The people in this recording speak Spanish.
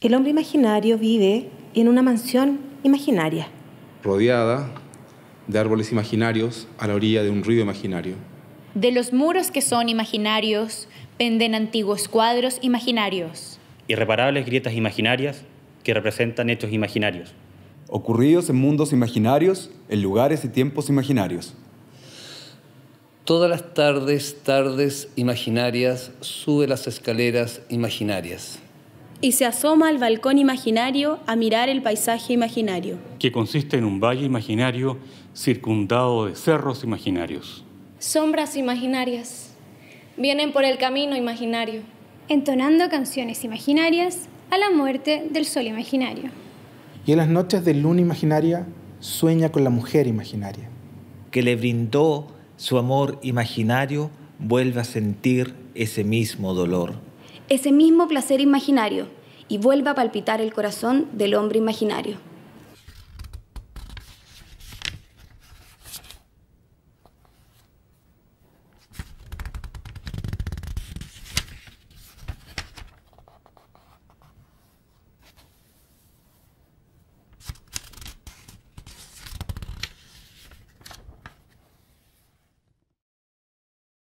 El hombre imaginario vive en una mansión imaginaria. Rodeada de árboles imaginarios a la orilla de un río imaginario. De los muros que son imaginarios penden antiguos cuadros imaginarios. Irreparables grietas imaginarias que representan hechos imaginarios. Ocurridos en mundos imaginarios, en lugares y tiempos imaginarios. Todas las tardes, tardes imaginarias, sube las escaleras imaginarias y se asoma al balcón imaginario a mirar el paisaje imaginario. Que consiste en un valle imaginario circundado de cerros imaginarios. Sombras imaginarias. Vienen por el camino imaginario. Entonando canciones imaginarias a la muerte del sol imaginario. Y en las noches de luna imaginaria sueña con la mujer imaginaria. Que le brindó su amor imaginario, vuelve a sentir ese mismo dolor ese mismo placer imaginario y vuelva a palpitar el corazón del hombre imaginario.